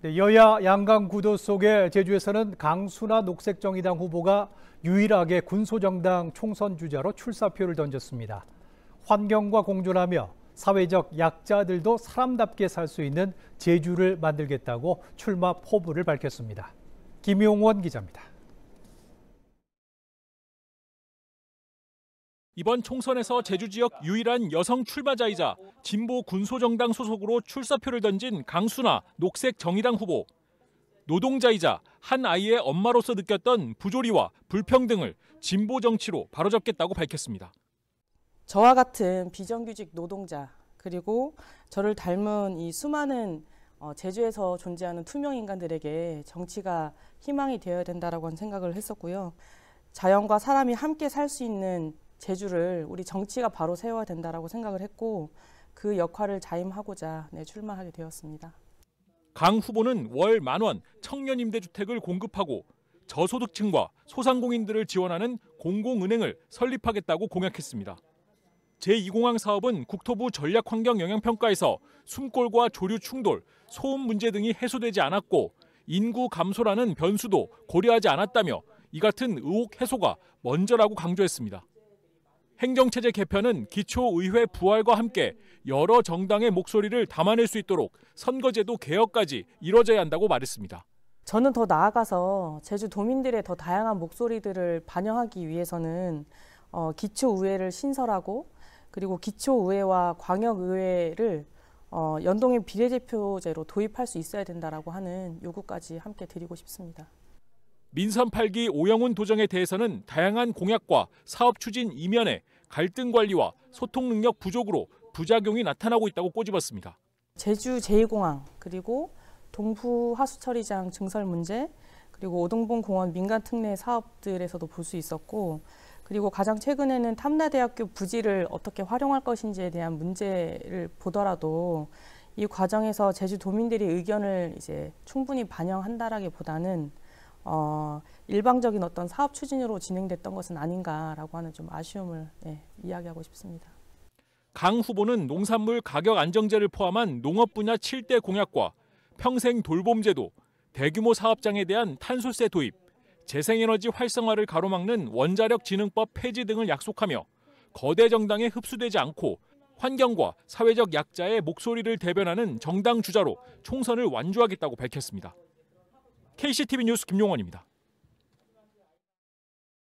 네, 여야 양강 구도 속에 제주에서는 강수나 녹색정의당 후보가 유일하게 군소정당 총선 주자로 출사표를 던졌습니다. 환경과 공존하며 사회적 약자들도 사람답게 살 수 있는 제주를 만들겠다고 출마 포부를 밝혔습니다. 김용원 기자입니다. 이번 총선에서 제주 지역 유일한 여성 출마자이자 진보 군소정당 소속으로 출사표를 던진 강수나 녹색 정의당 후보. 노동자이자 한 아이의 엄마로서 느꼈던 부조리와 불평등을 진보 정치로 바로잡겠다고 밝혔습니다. 저와 같은 비정규직 노동자 그리고 저를 닮은 이 수많은 어, 제주에서 존재하는 투명 인간들에게 정치가 희망이 되어야 된다라고 생각을 했었고요. 자연과 사람이 함께 살 수 있는 제주를 우리 정치가 바로 세워야 된다라고 생각을 했고 그 역할을 자임하고자 네, 출마하게 되었습니다. 강 후보는 월 만원 청년 임대주택을 공급하고 저소득층과 소상공인들을 지원하는 공공은행을 설립하겠다고 공약했습니다. 제2공항 사업은 국토부 전략환경영향평가에서 숨골과 조류 충돌, 소음 문제 등이 해소되지 않았고 인구 감소라는 변수도 고려하지 않았다며 이 같은 의혹 해소가 먼저라고 강조했습니다. 행정체제 개편은 기초의회 부활과 함께 여러 정당의 목소리를 담아낼 수 있도록 선거제도 개혁까지 이뤄져야 한다고 말했습니다. 저는 더 나아가서 제주 도민들의 더 다양한 목소리들을 반영하기 위해서는 어, 기초의회를 신설하고 그리고 기초의회와 광역의회를 어, 연동의 비례대표제로 도입할 수 있어야 된다라고 하는 요구까지 함께 드리고 싶습니다. 민선 8기 오영훈 도정에 대해서는 다양한 공약과 사업 추진 이면에 갈등 관리와 소통 능력 부족으로 부작용이 나타나고 있다고 꼬집었습니다. 제주 제2공항 그리고 동부 하수처리장 증설 문제 그리고 오동봉 공원 민간 특례 사업들에서도 볼 수 있었고 그리고 가장 최근에는 탐나대학교 부지를 어떻게 활용할 것인지에 대한 문제를 보더라도 이 과정에서 제주도민들이 의견을 이제 충분히 반영한다라기보다는 어, 일방적인 어떤 사업 추진으로 진행됐던 것은 아닌가라고 하는 좀 아쉬움을 예, 이야기하고 싶습니다. 강 후보는 농산물 가격 안정제를 포함한 농업 분야 7대 공약과 평생 돌봄제도, 대규모 사업장에 대한 탄소세 도입, 재생에너지 활성화를 가로막는 원자력 진흥법 폐지 등을 약속하며 거대 정당에 흡수되지 않고 환경과 사회적 약자의 목소리를 대변하는 정당 주자로 총선을 완주하겠다고 밝혔습니다. KCTV 뉴스 김용원입니다.